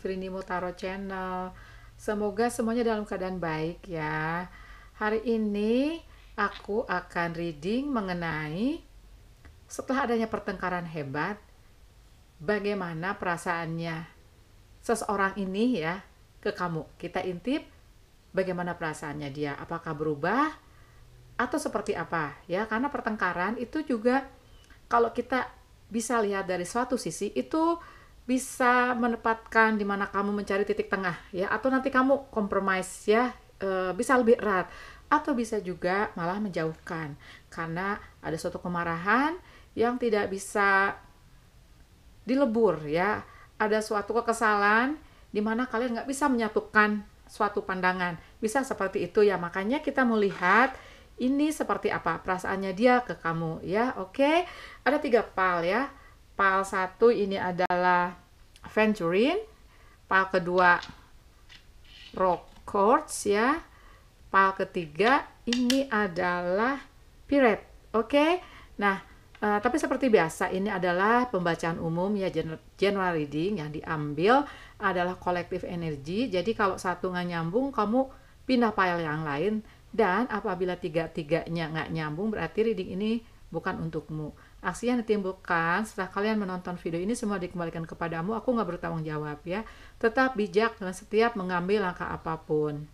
Frini Mutaro Channel. Semoga semuanya dalam keadaan baik ya. Hari ini aku akan reading mengenai setelah adanya pertengkaran hebat, bagaimana perasaannya seseorang ini ya ke kamu. Kita intip bagaimana perasaannya dia, apakah berubah atau seperti apa ya. Karena pertengkaran itu juga kalau kita bisa lihat dari suatu sisi itu bisa menempatkan di mana kamu mencari titik tengah ya atau nanti kamu kompromis ya e, bisa lebih erat atau bisa juga malah menjauhkan karena ada suatu kemarahan yang tidak bisa dilebur ya ada suatu kekesalan di mana kalian nggak bisa menyatukan suatu pandangan bisa seperti itu ya makanya kita melihat ini seperti apa perasaannya dia ke kamu ya oke okay? ada tiga pal ya pal 1 ini adalah venturin, pal kedua Rockcords ya. Pal ketiga ini adalah Pirate. Oke. Okay? Nah, Uh, tapi seperti biasa ini adalah pembacaan umum ya general reading yang diambil adalah kolektif energi. Jadi kalau satu nggak nyambung kamu pindah file yang lain dan apabila tiga-tiganya nggak nyambung berarti reading ini bukan untukmu. Aksi yang ditimbulkan setelah kalian menonton video ini semua dikembalikan kepadamu. Aku nggak bertanggung jawab ya. Tetap bijak dengan setiap mengambil langkah apapun.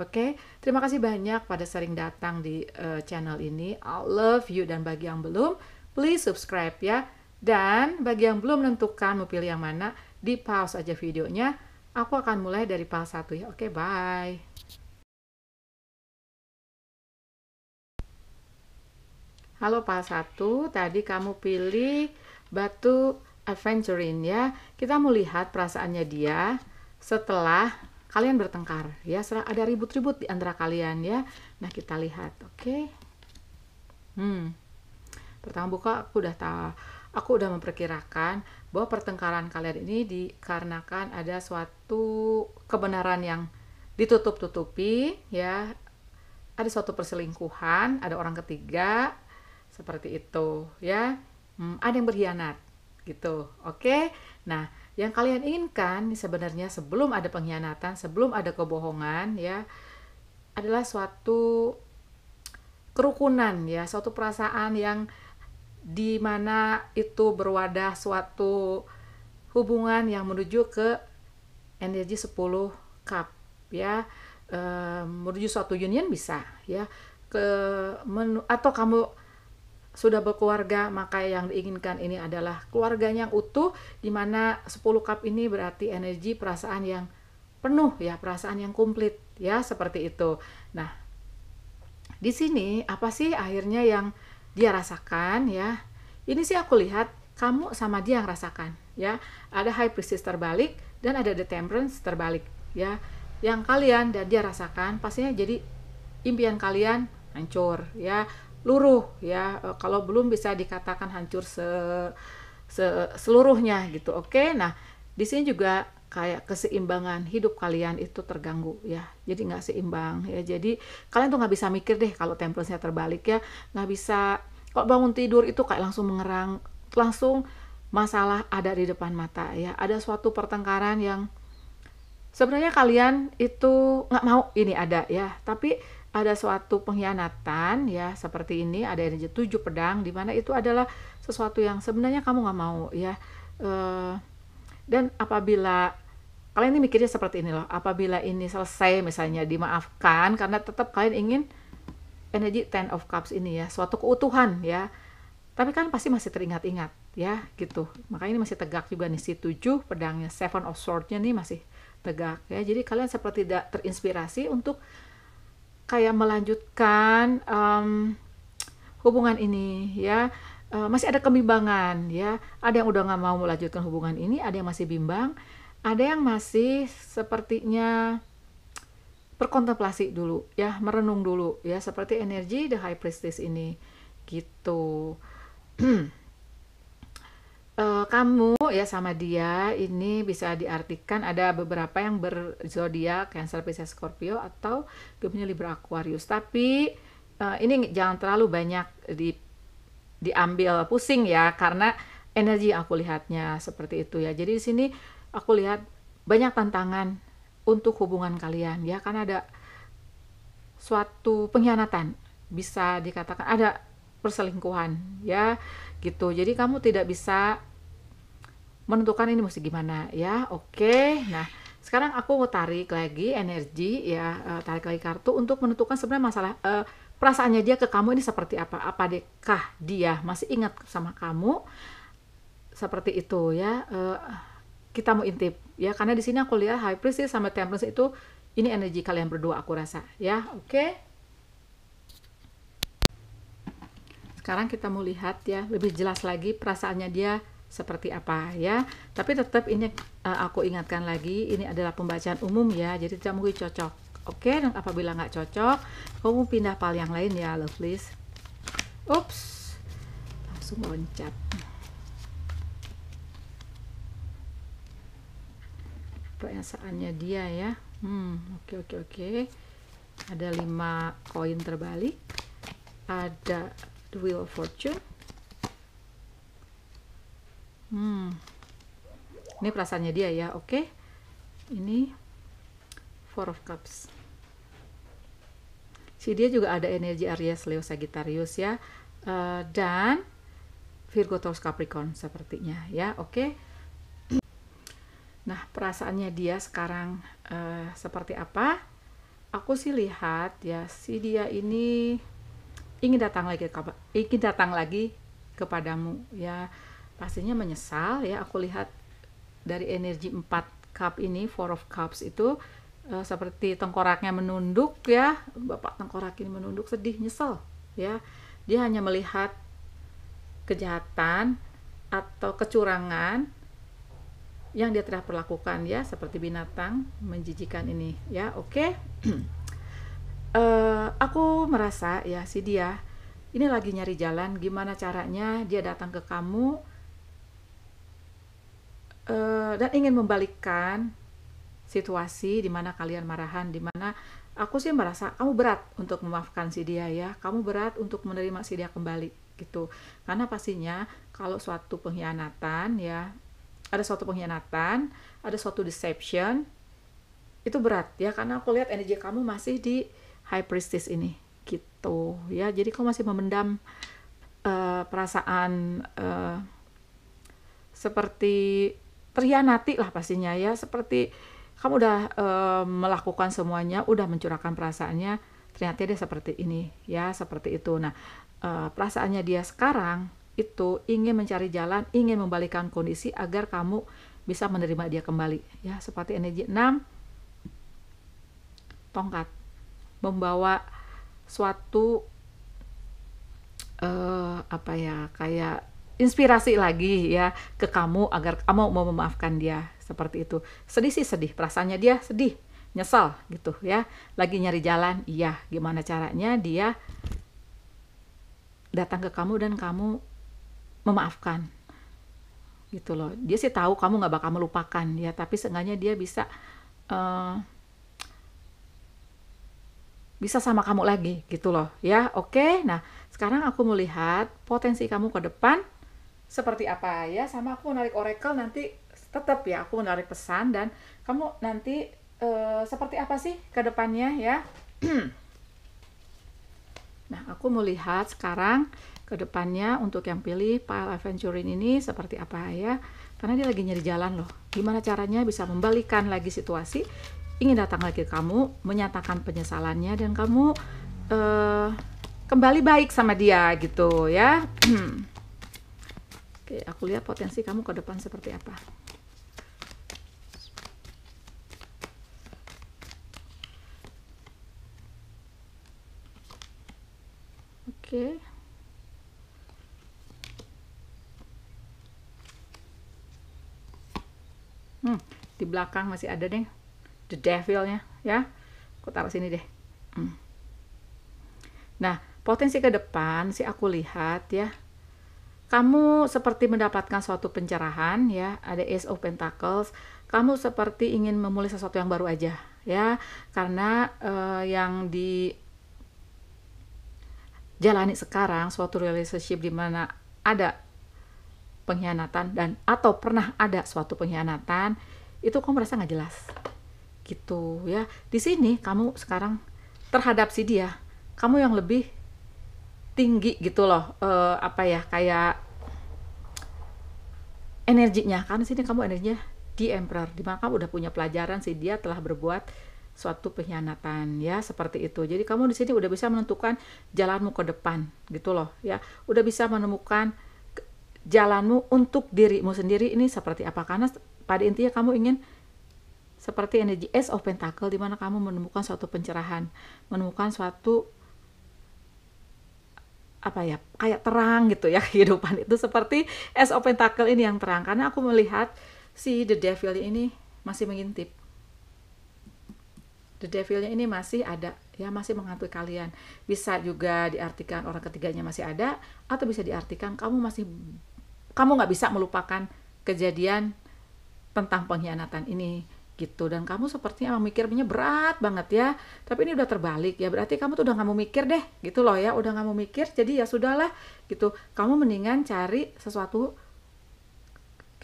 Oke, okay? terima kasih banyak pada sering datang di uh, channel ini. I love you dan bagi yang belum, please subscribe ya. Dan bagi yang belum menentukan mau pilih yang mana, di pause aja videonya. Aku akan mulai dari pause satu ya. Oke, okay, bye. Halo Pak satu tadi kamu pilih batu adventuring ya. Kita mau lihat perasaannya dia setelah kalian bertengkar ya. Setelah ada ribut-ribut di antara kalian ya. Nah, kita lihat, oke. Okay? Hmm. Pertama buka aku udah tahu aku udah memperkirakan bahwa pertengkaran kalian ini dikarenakan ada suatu kebenaran yang ditutup-tutupi ya. Ada suatu perselingkuhan, ada orang ketiga, seperti itu ya hmm, ada yang berkhianat gitu oke nah yang kalian inginkan sebenarnya sebelum ada pengkhianatan sebelum ada kebohongan ya adalah suatu kerukunan ya suatu perasaan yang di mana itu berwadah suatu hubungan yang menuju ke energi 10 cup ya e, menuju suatu union bisa ya ke menu, atau kamu sudah berkeluarga maka yang diinginkan ini adalah keluarganya yang utuh di mana 10 cup ini berarti energi perasaan yang penuh ya, perasaan yang komplit ya seperti itu. Nah, di sini apa sih akhirnya yang dia rasakan ya? Ini sih aku lihat kamu sama dia yang rasakan ya. Ada high priestess terbalik dan ada the temperance terbalik ya. Yang kalian dan dia rasakan pastinya jadi impian kalian hancur ya luruh ya e, kalau belum bisa dikatakan hancur se, se seluruhnya gitu oke nah di sini juga kayak keseimbangan hidup kalian itu terganggu ya jadi nggak seimbang ya jadi kalian tuh nggak bisa mikir deh kalau templesnya terbalik ya nggak bisa kalau bangun tidur itu kayak langsung mengerang langsung masalah ada di depan mata ya ada suatu pertengkaran yang sebenarnya kalian itu nggak mau ini ada ya tapi ada suatu pengkhianatan ya seperti ini ada energi tujuh pedang di mana itu adalah sesuatu yang sebenarnya kamu nggak mau ya uh, dan apabila kalian ini mikirnya seperti ini loh apabila ini selesai misalnya dimaafkan karena tetap kalian ingin energi ten of cups ini ya suatu keutuhan ya tapi kan pasti masih teringat-ingat ya gitu makanya ini masih tegak juga nih si tujuh pedangnya seven of swordsnya nih masih tegak ya jadi kalian seperti tidak terinspirasi untuk kayak melanjutkan um, hubungan ini ya uh, masih ada kebimbangan ya ada yang udah nggak mau melanjutkan hubungan ini ada yang masih bimbang ada yang masih sepertinya berkontemplasi dulu ya merenung dulu ya seperti energi the high priestess ini gitu uh, kamu ya sama dia ini bisa diartikan ada beberapa yang berzodiak Cancer, Pisces, Scorpio atau Gemini, Libra, Aquarius. Tapi uh, ini jangan terlalu banyak di diambil pusing ya karena energi aku lihatnya seperti itu ya. Jadi di sini aku lihat banyak tantangan untuk hubungan kalian ya karena ada suatu pengkhianatan bisa dikatakan ada perselingkuhan ya gitu jadi kamu tidak bisa menentukan ini mesti gimana ya oke okay. nah sekarang aku mau tarik lagi energi ya uh, tarik lagi kartu untuk menentukan sebenarnya masalah uh, perasaannya dia ke kamu ini seperti apa apa apakah dia masih ingat sama kamu seperti itu ya uh, kita mau intip ya karena di sini aku lihat high priestess sama temperance itu ini energi kalian berdua aku rasa ya oke okay. sekarang kita mau lihat ya lebih jelas lagi perasaannya dia seperti apa ya. Tapi tetap ini eh, aku ingatkan lagi, ini adalah pembacaan umum ya, jadi tidak mungkin cocok. Oke, dan apabila nggak cocok, kamu pindah pal yang lain ya, love please. Ups, langsung loncat. Perasaannya dia ya. Hmm, oke oke oke. Ada lima koin terbalik. Ada the wheel of fortune Hmm. Ini perasaannya dia ya, oke. Okay. Ini Four of Cups. Si dia juga ada energi Aries, Leo, Sagittarius ya. Uh, dan Virgo, Taurus, Capricorn sepertinya ya, oke. Okay. Nah, perasaannya dia sekarang uh, seperti apa? Aku sih lihat ya si dia ini ingin datang lagi ke ingin datang lagi kepadamu ya pastinya menyesal ya aku lihat dari energi 4 cup ini four of cups itu uh, seperti tengkoraknya menunduk ya bapak tengkorak ini menunduk sedih nyesel ya dia hanya melihat kejahatan atau kecurangan yang dia telah perlakukan ya seperti binatang menjijikan ini ya oke okay? uh, eh, aku merasa ya si dia ini lagi nyari jalan gimana caranya dia datang ke kamu Eh, dan ingin membalikkan situasi di mana kalian marahan, di mana aku sih merasa kamu berat untuk memaafkan si dia ya, kamu berat untuk menerima si dia kembali gitu. Karena pastinya kalau suatu pengkhianatan ya, ada suatu pengkhianatan, ada suatu deception itu berat ya karena aku lihat energi kamu masih di high priestess ini gitu ya. Jadi kamu masih memendam uh, perasaan uh, seperti terhianati lah pastinya ya seperti kamu udah e, melakukan semuanya udah mencurahkan perasaannya ternyata dia seperti ini ya seperti itu nah e, perasaannya dia sekarang itu ingin mencari jalan ingin membalikan kondisi agar kamu bisa menerima dia kembali ya seperti energi 6 tongkat membawa suatu eh, apa ya kayak inspirasi lagi ya ke kamu agar kamu mau memaafkan dia seperti itu. Sedih sih sedih, perasaannya dia sedih, nyesal gitu ya. Lagi nyari jalan, iya gimana caranya dia datang ke kamu dan kamu memaafkan gitu loh dia sih tahu kamu nggak bakal melupakan ya tapi seenggaknya dia bisa uh, bisa sama kamu lagi gitu loh ya oke okay? nah sekarang aku melihat potensi kamu ke depan seperti apa ya sama aku menarik oracle nanti tetap ya aku menarik pesan dan kamu nanti uh, seperti apa sih ke depannya ya nah aku mau lihat sekarang ke depannya untuk yang pilih file adventure ini seperti apa ya karena dia lagi nyari jalan loh gimana caranya bisa membalikan lagi situasi ingin datang lagi ke kamu menyatakan penyesalannya dan kamu uh, kembali baik sama dia gitu ya Oke, aku lihat potensi kamu ke depan seperti apa. Oke. Hmm, di belakang masih ada deh the devilnya ya. Aku taruh sini deh. Hmm. Nah, potensi ke depan sih aku lihat ya kamu seperti mendapatkan suatu pencerahan ya, ada Ace of Pentacles. Kamu seperti ingin memulai sesuatu yang baru aja ya, karena uh, yang di jalani sekarang suatu relationship di mana ada pengkhianatan dan atau pernah ada suatu pengkhianatan itu kamu merasa nggak jelas gitu ya di sini kamu sekarang terhadap si dia kamu yang lebih tinggi gitu loh uh, apa ya kayak energinya kan sini kamu energinya di emperor di kamu udah punya pelajaran sih dia telah berbuat suatu pengkhianatan ya seperti itu jadi kamu di sini udah bisa menentukan jalanmu ke depan gitu loh ya udah bisa menemukan jalanmu untuk dirimu sendiri ini seperti apa karena pada intinya kamu ingin seperti energi S of Pentacle di mana kamu menemukan suatu pencerahan menemukan suatu apa ya kayak terang gitu ya kehidupan itu seperti es open tackle ini yang terang karena aku melihat si the devil ini masih mengintip the devilnya ini masih ada ya masih menghantui kalian bisa juga diartikan orang ketiganya masih ada atau bisa diartikan kamu masih kamu nggak bisa melupakan kejadian tentang pengkhianatan ini gitu dan kamu sepertinya emang mikirnya berat banget ya tapi ini udah terbalik ya berarti kamu tuh udah nggak mau mikir deh gitu loh ya udah nggak mau mikir jadi ya sudahlah gitu kamu mendingan cari sesuatu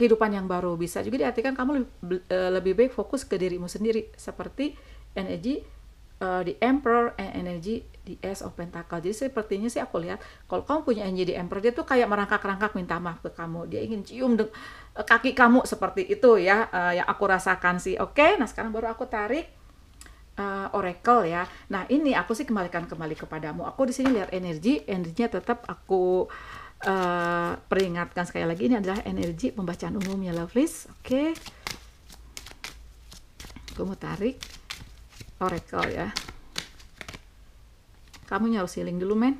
kehidupan yang baru bisa juga diartikan kamu lebih, e, lebih baik fokus ke dirimu sendiri seperti energi uh, di emperor and energy di S of Pentacle jadi sepertinya sih aku lihat kalau kamu punya energi di emperor dia tuh kayak merangkak-rangkak minta maaf ke kamu dia ingin cium Eh, kaki kamu seperti itu ya uh, yang aku rasakan sih oke okay, nah sekarang baru aku tarik uh, oracle ya nah ini aku sih kembalikan kembali kepadamu aku di sini lihat energi energinya tetap aku uh, peringatkan sekali lagi ini adalah energi pembacaan umumnya ya lovelies oke okay. kamu tarik oracle ya kamu nyaruh siling dulu men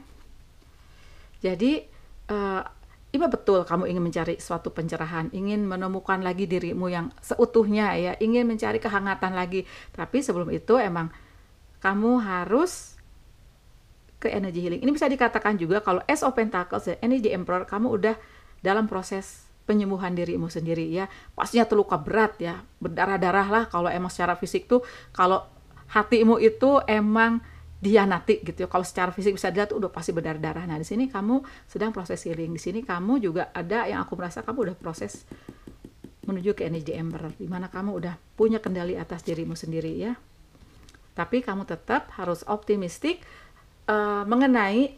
jadi uh, jika betul kamu ingin mencari suatu pencerahan, ingin menemukan lagi dirimu yang seutuhnya ya, ingin mencari kehangatan lagi. Tapi sebelum itu emang kamu harus ke energy healing. Ini bisa dikatakan juga kalau S of Pentacles ya, Energy Emperor kamu udah dalam proses penyembuhan dirimu sendiri ya. Pastinya terluka berat ya, berdarah-darah lah kalau emang secara fisik tuh kalau hatimu itu emang dia dihianati gitu ya. Kalau secara fisik bisa dilihat udah pasti berdarah-darah. Nah, di sini kamu sedang proses healing. Di sini kamu juga ada yang aku merasa kamu udah proses menuju ke energi ember di mana kamu udah punya kendali atas dirimu sendiri ya. Tapi kamu tetap harus optimistik uh, mengenai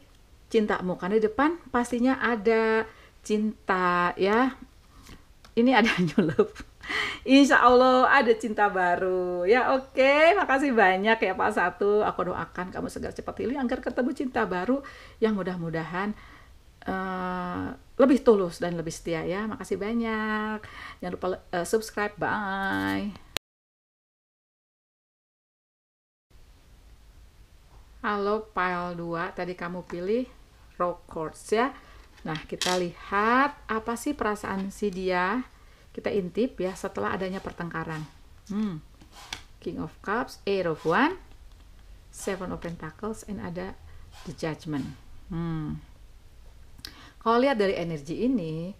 cintamu karena di depan pastinya ada cinta ya. Ini ada new love. Insya Allah ada cinta baru. Ya oke, okay. makasih banyak ya Pak Satu. Aku doakan kamu segera cepat pilih agar ketemu cinta baru yang mudah-mudahan uh, lebih tulus dan lebih setia ya. Makasih banyak. Jangan lupa uh, subscribe. Bye. Halo file 2, tadi kamu pilih rock chords ya. Nah, kita lihat apa sih perasaan si dia. Kita intip ya setelah adanya pertengkaran. Hmm. King of Cups, Eight of One, Seven of Pentacles, and ada The Judgment. Hmm. Kalau lihat dari energi ini,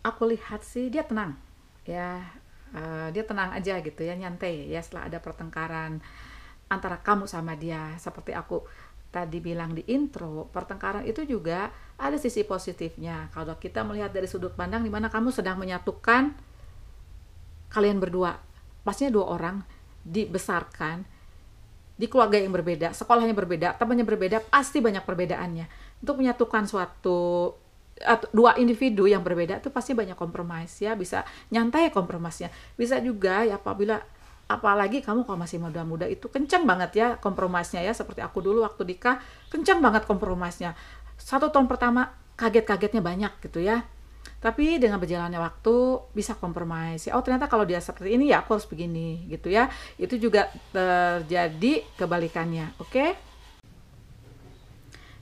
aku lihat sih dia tenang, ya uh, dia tenang aja gitu ya nyantai ya setelah ada pertengkaran antara kamu sama dia seperti aku tadi bilang di intro, pertengkaran itu juga ada sisi positifnya. Kalau kita melihat dari sudut pandang di mana kamu sedang menyatukan kalian berdua, pastinya dua orang dibesarkan di keluarga yang berbeda, sekolahnya berbeda, temannya berbeda, pasti banyak perbedaannya. Untuk menyatukan suatu atau dua individu yang berbeda itu pasti banyak kompromis ya bisa nyantai kompromisnya bisa juga ya apabila apalagi kamu kalau masih muda-muda itu kencang banget ya kompromisnya ya seperti aku dulu waktu nikah kencang banget kompromisnya satu tahun pertama kaget-kagetnya banyak gitu ya tapi dengan berjalannya waktu bisa kompromis oh ternyata kalau dia seperti ini ya aku harus begini gitu ya itu juga terjadi kebalikannya oke okay?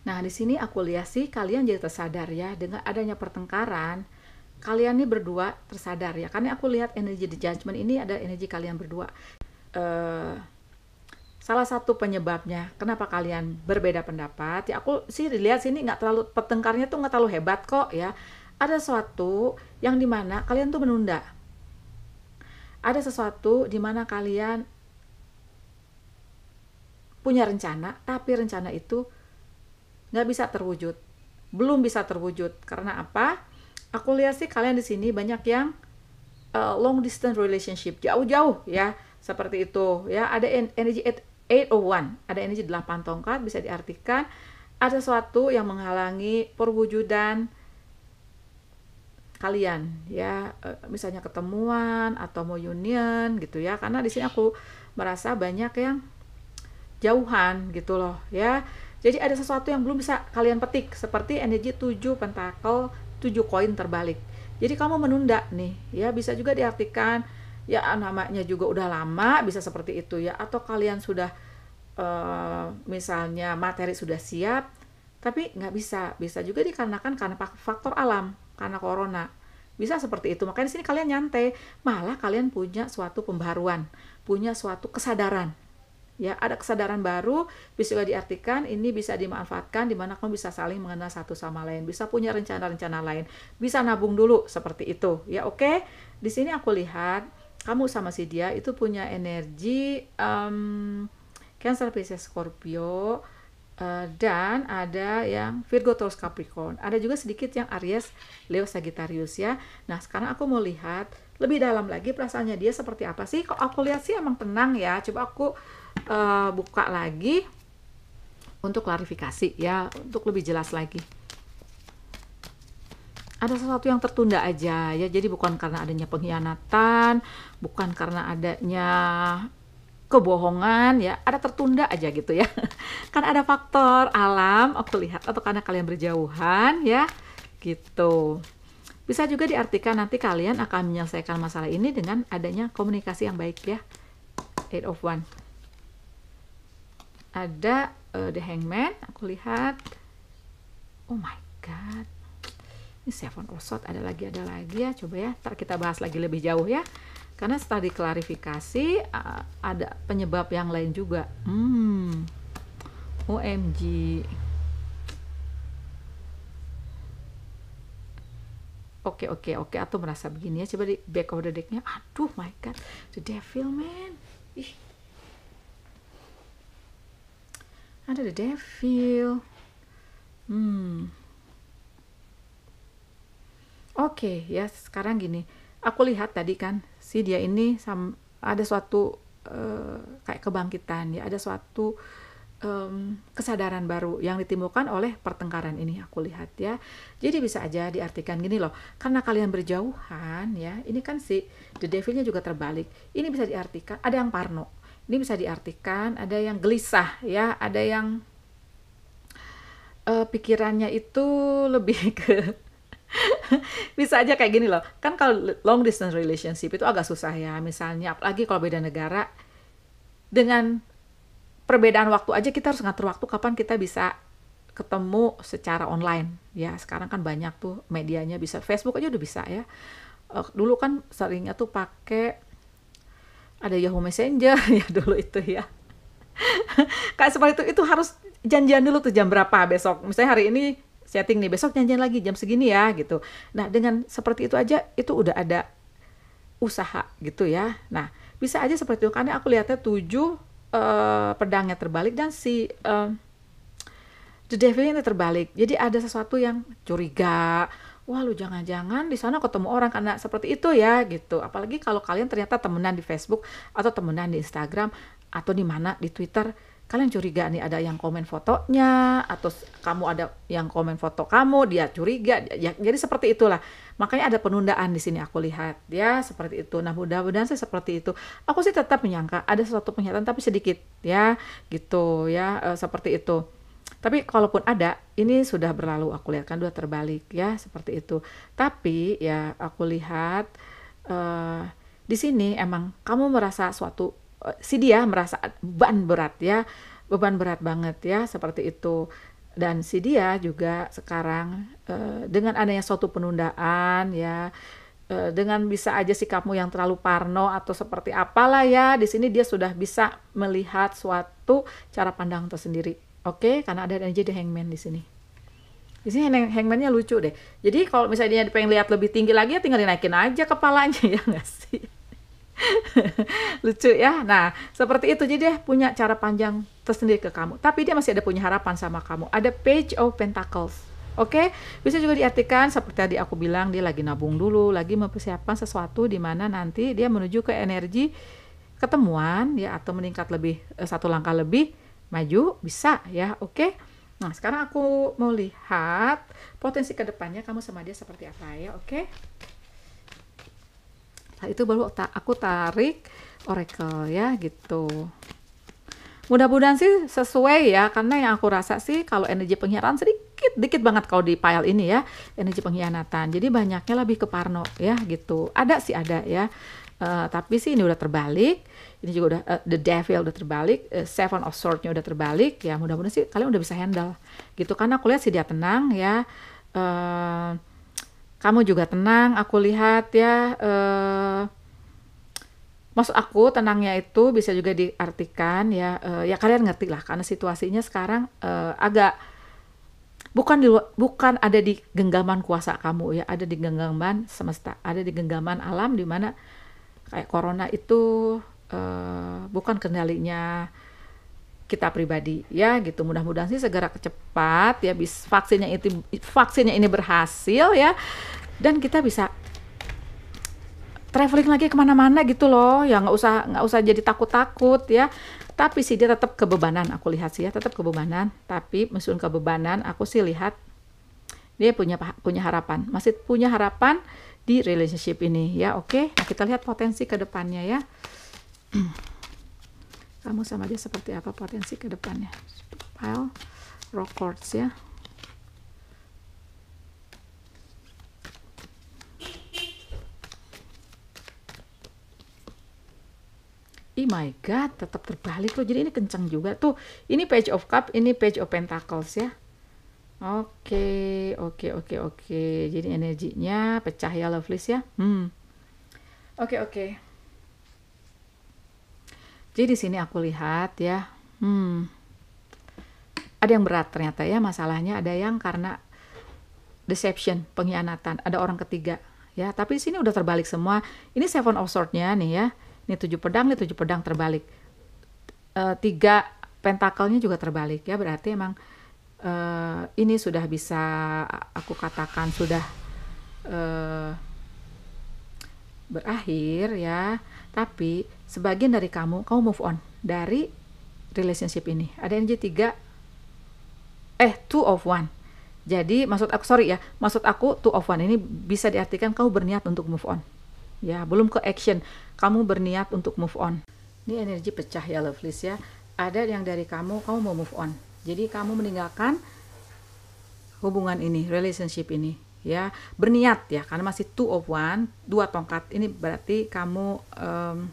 Nah, di sini aku lihat sih kalian jadi tersadar ya dengan adanya pertengkaran kalian ini berdua tersadar ya karena aku lihat energi the judgment ini ada energi kalian berdua uh, salah satu penyebabnya kenapa kalian berbeda pendapat ya aku sih dilihat sini nggak terlalu petengkarnya tuh nggak terlalu hebat kok ya ada sesuatu yang dimana kalian tuh menunda ada sesuatu dimana kalian punya rencana tapi rencana itu nggak bisa terwujud belum bisa terwujud karena apa aku lihat sih kalian di sini banyak yang uh, long distance relationship jauh-jauh ya seperti itu ya ada energi 801 ada energi 8 tongkat bisa diartikan ada sesuatu yang menghalangi perwujudan kalian ya eh, misalnya ketemuan atau mau union gitu ya karena di sini aku merasa banyak yang jauhan gitu loh ya jadi ada sesuatu yang belum bisa kalian petik seperti energi 7 pentakel tujuh koin terbalik. Jadi kamu menunda nih, ya bisa juga diartikan ya namanya juga udah lama bisa seperti itu ya atau kalian sudah uh, misalnya materi sudah siap tapi nggak bisa bisa juga dikarenakan karena faktor alam karena corona bisa seperti itu makanya di sini kalian nyantai malah kalian punya suatu pembaruan punya suatu kesadaran ya ada kesadaran baru bisa juga diartikan ini bisa dimanfaatkan di mana kamu bisa saling mengenal satu sama lain bisa punya rencana-rencana lain bisa nabung dulu seperti itu ya oke okay? di sini aku lihat kamu sama si dia itu punya energi um, Cancer Pisces Scorpio uh, dan ada yang Virgo Taurus Capricorn ada juga sedikit yang Aries Leo Sagittarius ya nah sekarang aku mau lihat lebih dalam lagi perasaannya dia seperti apa sih kok aku lihat sih emang tenang ya coba aku uh, buka lagi untuk klarifikasi ya, untuk lebih jelas lagi. Ada sesuatu yang tertunda aja ya, jadi bukan karena adanya pengkhianatan, bukan karena adanya kebohongan ya, ada tertunda aja gitu ya. Kan ada faktor alam, aku lihat atau karena kalian berjauhan ya, gitu. Bisa juga diartikan nanti kalian akan menyelesaikan masalah ini dengan adanya komunikasi yang baik ya. Eight of One ada uh, The Hangman aku lihat oh my god ini Seven of Swords ada lagi ada lagi ya coba ya ntar kita bahas lagi lebih jauh ya karena setelah diklarifikasi uh, ada penyebab yang lain juga hmm OMG Oke okay, oke okay, oke okay. atau merasa begini ya coba di back of the decknya aduh my god the devil man ih Ada the devil. Hmm. Oke, okay, ya sekarang gini. Aku lihat tadi kan si dia ini sam ada suatu uh, kayak kebangkitan ya, ada suatu um, kesadaran baru yang ditimbulkan oleh pertengkaran ini aku lihat ya. Jadi bisa aja diartikan gini loh, karena kalian berjauhan ya, ini kan si the devilnya juga terbalik. Ini bisa diartikan ada yang parno ini bisa diartikan ada yang gelisah ya ada yang uh, pikirannya itu lebih ke bisa aja kayak gini loh kan kalau long distance relationship itu agak susah ya misalnya apalagi kalau beda negara dengan perbedaan waktu aja kita harus ngatur waktu kapan kita bisa ketemu secara online ya sekarang kan banyak tuh medianya bisa Facebook aja udah bisa ya eh, dulu kan seringnya tuh pakai ada Yahoo Messenger ya dulu itu ya kayak seperti itu itu harus janjian dulu tuh jam berapa besok misalnya hari ini setting nih besok janjian lagi jam segini ya gitu nah dengan seperti itu aja itu udah ada usaha gitu ya nah bisa aja seperti itu karena aku lihatnya tujuh uh, pedangnya terbalik dan si uh, the Devilnya terbalik jadi ada sesuatu yang curiga wah lu jangan-jangan di sana ketemu orang karena seperti itu ya gitu apalagi kalau kalian ternyata temenan di Facebook atau temenan di Instagram atau di mana di Twitter kalian curiga nih ada yang komen fotonya atau kamu ada yang komen foto kamu dia curiga ya, jadi seperti itulah makanya ada penundaan di sini aku lihat ya seperti itu nah mudah-mudahan sih seperti itu aku sih tetap menyangka ada sesuatu penyataan tapi sedikit ya gitu ya e, seperti itu tapi kalaupun ada, ini sudah berlalu aku lihat kan dua terbalik ya seperti itu. Tapi ya aku lihat uh, di sini emang kamu merasa suatu uh, si dia merasa beban berat ya, beban berat banget ya seperti itu. Dan si dia juga sekarang uh, dengan adanya suatu penundaan ya dengan bisa aja sikapmu yang terlalu parno atau seperti apalah ya di sini dia sudah bisa melihat suatu cara pandang tersendiri Oke, okay? karena ada aja the hangman di sini. Di sini hangmannya lucu deh. Jadi kalau misalnya dia pengen lihat lebih tinggi lagi ya tinggal dinaikin aja kepalanya ya nggak sih? lucu ya. Nah, seperti itu jadi dia punya cara panjang tersendiri ke kamu. Tapi dia masih ada punya harapan sama kamu. Ada page of pentacles. Oke, okay? bisa juga diartikan seperti tadi aku bilang dia lagi nabung dulu, lagi mempersiapkan sesuatu di mana nanti dia menuju ke energi ketemuan ya atau meningkat lebih eh, satu langkah lebih maju bisa ya oke okay? nah sekarang aku mau lihat potensi kedepannya kamu sama dia seperti apa ya oke okay? Nah, itu baru aku tarik oracle ya gitu mudah-mudahan sih sesuai ya karena yang aku rasa sih kalau energi pengkhianatan sedikit dikit banget kalau di pile ini ya energi pengkhianatan jadi banyaknya lebih ke parno ya gitu ada sih ada ya uh, tapi sih ini udah terbalik ini juga udah uh, the devil udah terbalik uh, seven of swordnya udah terbalik ya mudah-mudahan sih kalian udah bisa handle gitu karena aku lihat sih dia tenang ya uh, kamu juga tenang aku lihat ya uh, maksud aku tenangnya itu bisa juga diartikan ya uh, ya kalian ngerti lah karena situasinya sekarang uh, agak bukan di bukan ada di genggaman kuasa kamu ya ada di genggaman semesta ada di genggaman alam di mana kayak corona itu Eh, bukan kendalinya kita pribadi ya gitu mudah-mudahan sih segera cepat ya bis vaksinnya itu vaksinnya ini berhasil ya dan kita bisa traveling lagi kemana-mana gitu loh ya nggak usah nggak usah jadi takut-takut ya tapi sih dia tetap kebebanan aku lihat sih ya tetap kebebanan tapi meskipun kebebanan aku sih lihat dia punya punya harapan masih punya harapan di relationship ini ya oke okay? nah, kita lihat potensi kedepannya depannya ya kamu sama aja seperti apa potensi ke depannya file rock chords ya Oh my god, tetap terbalik loh. Jadi ini kencang juga tuh. Ini page of cup, ini page of pentacles ya. Oke, oke, oke, oke. Jadi energinya pecah ya, lovelies ya. Hmm. Oke, oke. Jadi di sini aku lihat ya, hmm, ada yang berat ternyata ya masalahnya ada yang karena deception, pengkhianatan, ada orang ketiga ya. Tapi di sini udah terbalik semua. Ini seven of sword nih ya. Ini tujuh pedang, ini tujuh pedang terbalik. E, tiga pentakelnya juga terbalik ya. Berarti emang e, ini sudah bisa aku katakan sudah e, berakhir ya. Tapi sebagian dari kamu kamu move on dari relationship ini ada energi tiga eh two of one jadi maksud aku sorry ya maksud aku two of one ini bisa diartikan kamu berniat untuk move on ya belum ke action kamu berniat untuk move on ini energi pecah ya lovelies ya ada yang dari kamu kamu mau move on jadi kamu meninggalkan hubungan ini relationship ini ya berniat ya karena masih two of one dua tongkat ini berarti kamu um,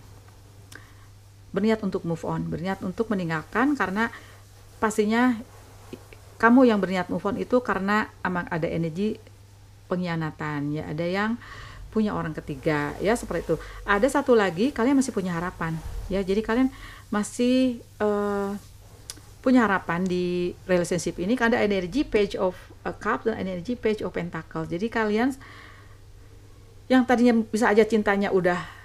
berniat untuk move on, berniat untuk meninggalkan karena pastinya kamu yang berniat move on itu karena emang ada energi pengkhianatan ya ada yang punya orang ketiga ya seperti itu ada satu lagi kalian masih punya harapan ya jadi kalian masih uh, punya harapan di relationship ini karena ada energi page of a cup dan energi page of pentacles. jadi kalian yang tadinya bisa aja cintanya udah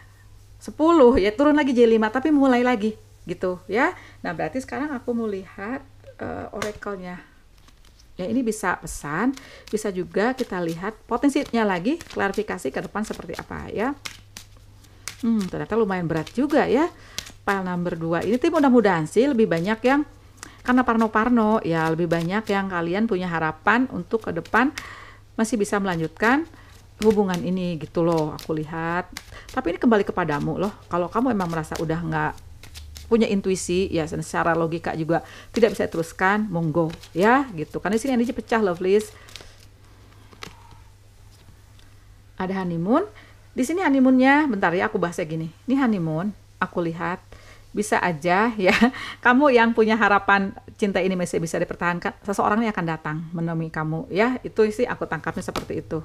10 ya turun lagi J5 tapi mulai lagi gitu ya. Nah, berarti sekarang aku mau lihat uh, oracle-nya. Ya, ini bisa pesan, bisa juga kita lihat potensinya lagi, klarifikasi ke depan seperti apa ya. Hmm, ternyata lumayan berat juga ya. file number 2 ini tim mudah-mudahan sih lebih banyak yang karena parno-parno ya lebih banyak yang kalian punya harapan untuk ke depan masih bisa melanjutkan hubungan ini gitu loh aku lihat tapi ini kembali kepadamu loh kalau kamu emang merasa udah nggak punya intuisi ya secara logika juga tidak bisa teruskan monggo ya gitu karena di sini energi pecah lovelies ada honeymoon di sini honeymoonnya bentar ya aku bahasnya gini ini honeymoon aku lihat bisa aja ya kamu yang punya harapan cinta ini masih bisa dipertahankan seseorang ini akan datang menemui kamu ya itu sih aku tangkapnya seperti itu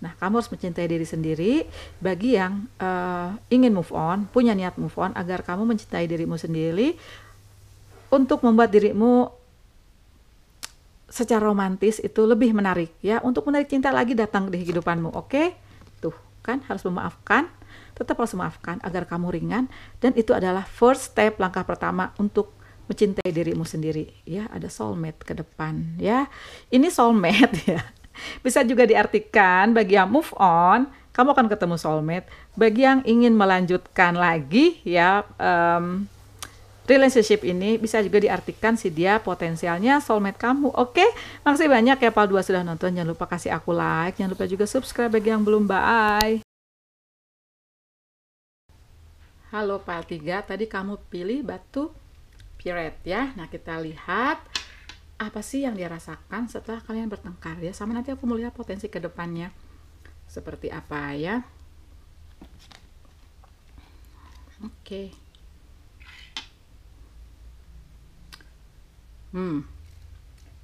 Nah, kamu harus mencintai diri sendiri. Bagi yang uh, ingin move on, punya niat move on, agar kamu mencintai dirimu sendiri untuk membuat dirimu secara romantis itu lebih menarik ya. Untuk menarik cinta lagi datang di kehidupanmu, oke? Okay? Tuh kan harus memaafkan, tetap harus memaafkan agar kamu ringan dan itu adalah first step langkah pertama untuk mencintai dirimu sendiri ya. Ada soulmate ke depan ya. Ini soulmate ya bisa juga diartikan bagi yang move on, kamu akan ketemu soulmate. Bagi yang ingin melanjutkan lagi ya um, relationship ini bisa juga diartikan si dia potensialnya soulmate kamu. Oke, okay? makasih banyak ya Pal 2 sudah nonton. Jangan lupa kasih aku like, jangan lupa juga subscribe bagi yang belum. Bye. Halo Pal 3, tadi kamu pilih batu piret ya. Nah, kita lihat apa sih yang dia rasakan setelah kalian bertengkar ya sama nanti aku melihat potensi kedepannya seperti apa ya oke okay. hmm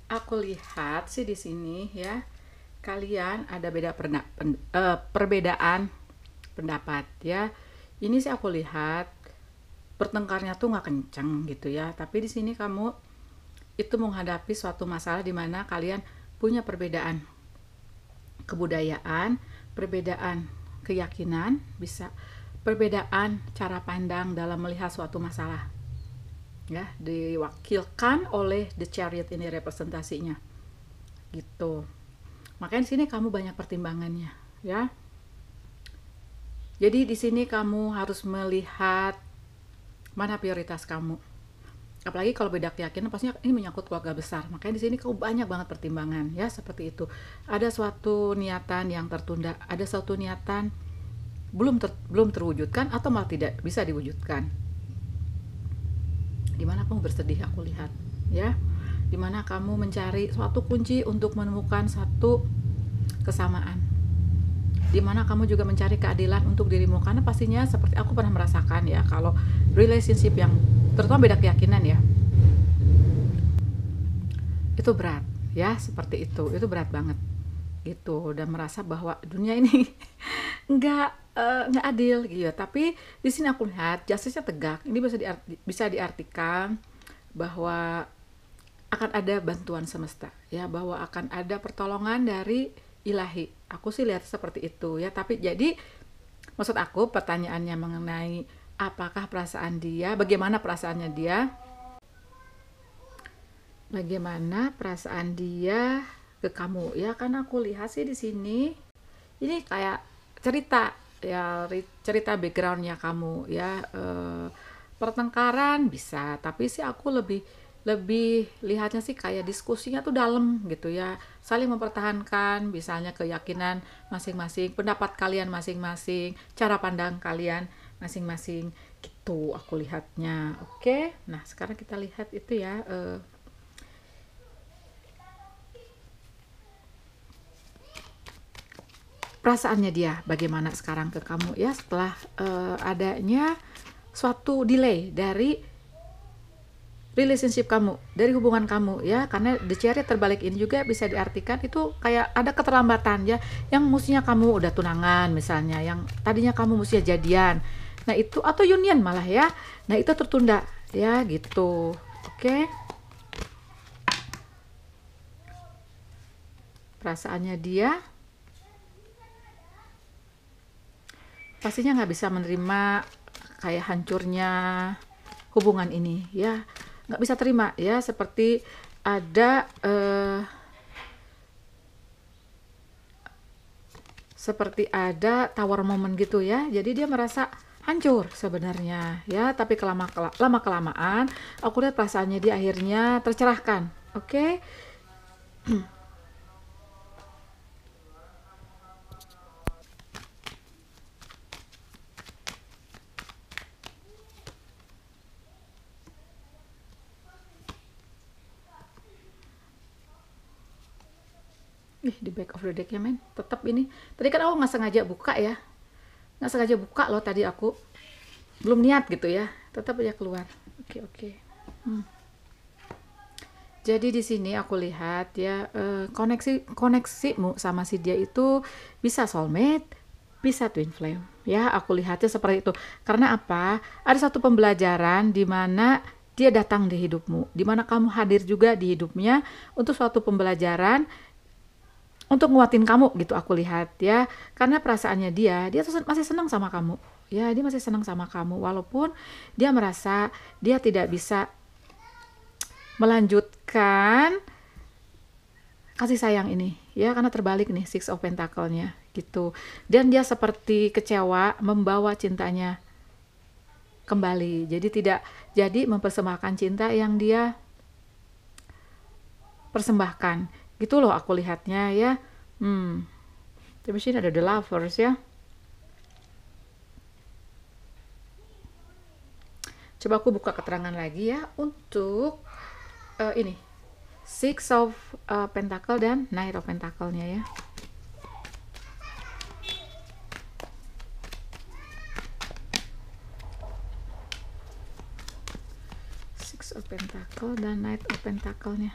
aku lihat sih di sini ya kalian ada beda perna, pen, eh, perbedaan pendapat ya ini sih aku lihat pertengkarnya tuh nggak kenceng gitu ya tapi di sini kamu itu menghadapi suatu masalah di mana kalian punya perbedaan kebudayaan, perbedaan keyakinan, bisa perbedaan cara pandang dalam melihat suatu masalah. Ya, diwakilkan oleh the chariot ini representasinya. Gitu. Makanya di sini kamu banyak pertimbangannya, ya. Jadi di sini kamu harus melihat mana prioritas kamu apalagi kalau beda keyakinan pastinya ini menyangkut keluarga besar makanya di sini kau banyak banget pertimbangan ya seperti itu ada suatu niatan yang tertunda ada suatu niatan belum ter, belum terwujudkan atau malah tidak bisa diwujudkan dimana kamu bersedih aku lihat ya dimana kamu mencari suatu kunci untuk menemukan satu kesamaan dimana kamu juga mencari keadilan untuk dirimu karena pastinya seperti aku pernah merasakan ya kalau relationship yang terutama beda keyakinan ya itu berat ya seperti itu itu berat banget gitu dan merasa bahwa dunia ini nggak eh, nggak adil gitu tapi di sini aku lihat justice tegak ini bisa diarti, bisa diartikan bahwa akan ada bantuan semesta ya bahwa akan ada pertolongan dari ilahi aku sih lihat seperti itu ya tapi jadi maksud aku pertanyaannya mengenai apakah perasaan dia, bagaimana perasaannya dia, bagaimana perasaan dia ke kamu ya karena aku lihat sih di sini ini kayak cerita ya cerita backgroundnya kamu ya e, pertengkaran bisa tapi sih aku lebih lebih lihatnya sih kayak diskusinya tuh dalam gitu ya saling mempertahankan misalnya keyakinan masing-masing pendapat kalian masing-masing cara pandang kalian masing-masing gitu aku lihatnya oke okay? nah sekarang kita lihat itu ya uh, perasaannya dia bagaimana sekarang ke kamu ya setelah uh, adanya suatu delay dari relationship kamu, dari hubungan kamu ya, karena the cherry terbalik ini juga bisa diartikan itu kayak ada keterlambatan ya, yang mestinya kamu udah tunangan misalnya, yang tadinya kamu mestinya jadian, Nah, itu atau union malah ya. Nah, itu tertunda ya gitu. Oke. Perasaannya dia pastinya nggak bisa menerima kayak hancurnya hubungan ini ya nggak bisa terima ya seperti ada eh, seperti ada tawar momen gitu ya jadi dia merasa hancur sebenarnya ya tapi kelama -kela lama kelamaan aku lihat perasaannya dia akhirnya tercerahkan oke okay? di back of the deck ya men tetap ini tadi kan aku nggak sengaja buka ya nggak sengaja buka loh tadi aku belum niat gitu ya tetap aja keluar oke oke hmm. jadi di sini aku lihat ya eh, koneksi koneksimu sama si dia itu bisa soulmate bisa twin flame ya aku lihatnya seperti itu karena apa ada satu pembelajaran di mana dia datang di hidupmu di mana kamu hadir juga di hidupnya untuk suatu pembelajaran untuk nguatin kamu gitu aku lihat ya karena perasaannya dia dia tuh masih senang sama kamu ya dia masih senang sama kamu walaupun dia merasa dia tidak bisa melanjutkan kasih sayang ini ya karena terbalik nih six of pentacle-nya gitu dan dia seperti kecewa membawa cintanya kembali jadi tidak jadi mempersembahkan cinta yang dia persembahkan gitu loh aku lihatnya ya hmm tapi sini ada the lovers ya coba aku buka keterangan lagi ya untuk uh, ini six of uh, pentacle dan knight of pentacle-nya ya six of pentacle dan knight of pentacle-nya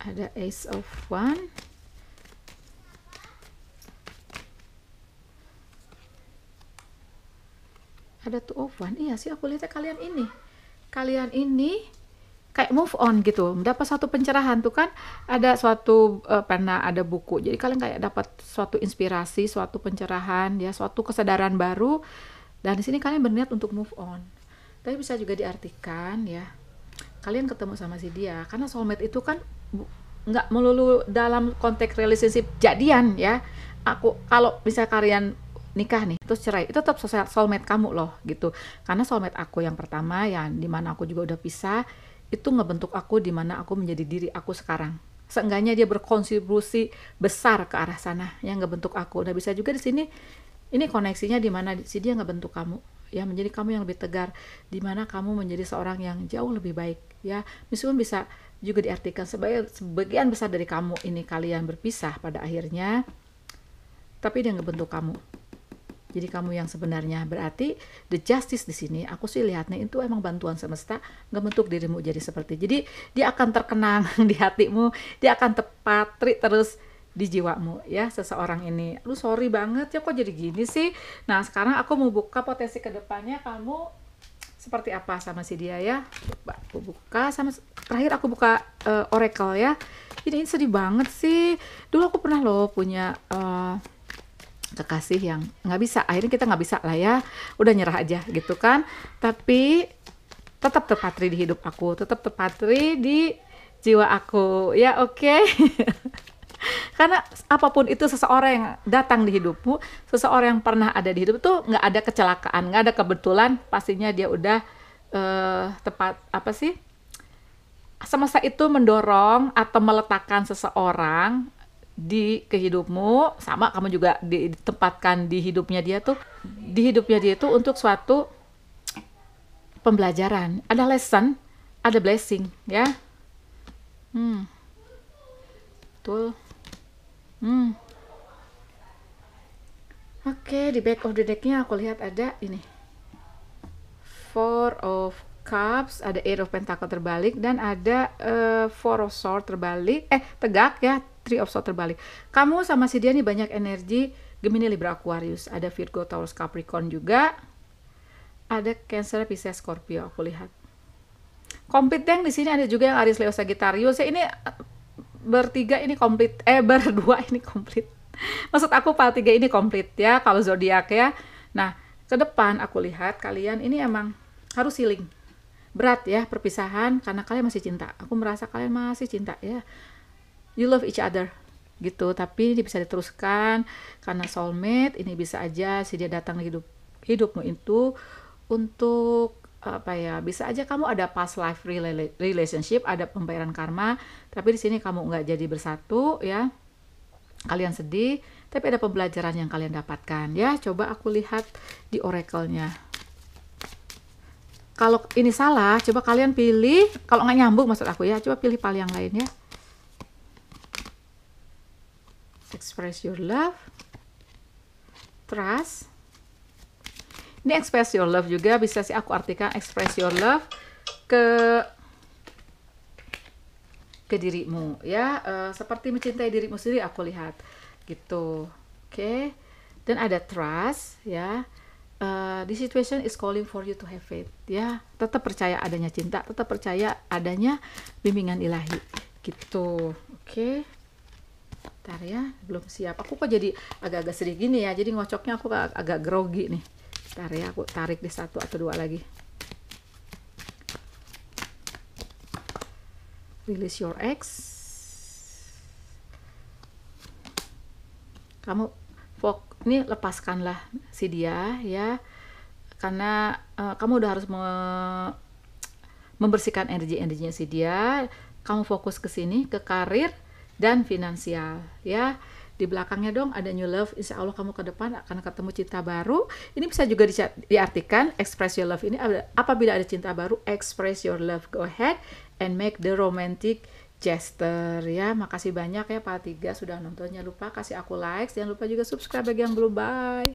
ada ace of one ada two of one iya sih aku lihatnya kalian ini kalian ini kayak move on gitu mendapat suatu pencerahan tuh kan ada suatu uh, pernah ada buku jadi kalian kayak dapat suatu inspirasi suatu pencerahan ya suatu kesadaran baru dan di sini kalian berniat untuk move on tapi bisa juga diartikan ya kalian ketemu sama si dia karena soulmate itu kan nggak melulu dalam konteks relationship jadian ya aku kalau bisa kalian nikah nih terus cerai itu tetap soulmate kamu loh gitu karena soulmate aku yang pertama yang dimana aku juga udah pisah itu ngebentuk aku dimana aku menjadi diri aku sekarang seenggaknya dia berkontribusi besar ke arah sana yang ngebentuk aku udah bisa juga di sini ini koneksinya dimana si dia ngebentuk kamu ya menjadi kamu yang lebih tegar dimana kamu menjadi seorang yang jauh lebih baik ya meskipun bisa juga diartikan sebagai sebagian besar dari kamu ini kalian berpisah pada akhirnya tapi dia nggak bentuk kamu jadi kamu yang sebenarnya berarti the justice di sini aku sih lihatnya itu emang bantuan semesta nggak bentuk dirimu jadi seperti jadi dia akan terkenang di hatimu dia akan terpatri terus di jiwamu ya seseorang ini lu sorry banget ya kok jadi gini sih nah sekarang aku mau buka potensi kedepannya kamu seperti apa sama si dia ya. Coba aku buka sama terakhir aku buka uh, Oracle ya. Ini, ini sedih banget sih. Dulu aku pernah loh punya uh, kekasih yang nggak bisa. Akhirnya kita nggak bisa lah ya. Udah nyerah aja gitu kan. Tapi tetap terpatri di hidup aku, tetap terpatri di jiwa aku. Ya oke. Okay? karena apapun itu seseorang yang datang di hidupmu seseorang yang pernah ada di hidup itu nggak ada kecelakaan nggak ada kebetulan pastinya dia udah uh, tepat apa sih semesta itu mendorong atau meletakkan seseorang di kehidupmu sama kamu juga ditempatkan di hidupnya dia tuh di hidupnya dia itu untuk suatu pembelajaran ada lesson ada blessing ya hmm betul Hmm. Oke, okay, di back of the decknya aku lihat ada ini. Four of Cups, ada Eight of Pentacle terbalik, dan ada uh, Four of Swords terbalik. Eh, tegak ya, Three of Swords terbalik. Kamu sama si dia nih banyak energi Gemini, Libra, Aquarius. Ada Virgo, Taurus, Capricorn juga. Ada Cancer, Pisces, Scorpio aku lihat. Komplit deng di sini ada juga yang Aries, Leo, Sagittarius. Ya, ini bertiga ini komplit eh berdua ini komplit maksud aku pal tiga ini komplit ya kalau zodiak ya nah ke depan aku lihat kalian ini emang harus healing berat ya perpisahan karena kalian masih cinta aku merasa kalian masih cinta ya you love each other gitu tapi ini bisa diteruskan karena soulmate ini bisa aja si dia datang di hidup hidupmu itu untuk apa ya bisa aja kamu ada past life relationship ada pembayaran karma tapi di sini kamu nggak jadi bersatu ya kalian sedih tapi ada pembelajaran yang kalian dapatkan ya coba aku lihat di oracle-nya kalau ini salah coba kalian pilih kalau nggak nyambung maksud aku ya coba pilih pal yang lain ya express your love trust ini express your love juga bisa sih aku artikan express your love ke ke dirimu ya uh, seperti mencintai dirimu sendiri aku lihat gitu oke okay. dan ada trust ya uh, eh, the situation is calling for you to have faith ya tetap percaya adanya cinta tetap percaya adanya bimbingan ilahi gitu oke okay. ntar ya belum siap aku kok jadi agak-agak sedih gini ya jadi ngocoknya aku agak, agak grogi nih Ntar ya, aku tarik di satu atau dua lagi. Release your ex. Kamu fok, ini lepaskanlah si dia ya. Karena uh, kamu udah harus me membersihkan energi-energinya si dia, kamu fokus ke sini ke karir dan finansial ya di belakangnya dong ada new love insya Allah kamu ke depan akan ketemu cinta baru ini bisa juga di, diartikan express your love ini apabila ada cinta baru express your love go ahead and make the romantic Jester ya makasih banyak ya Pak Tiga sudah nontonnya lupa kasih aku like jangan lupa juga subscribe bagi yang belum bye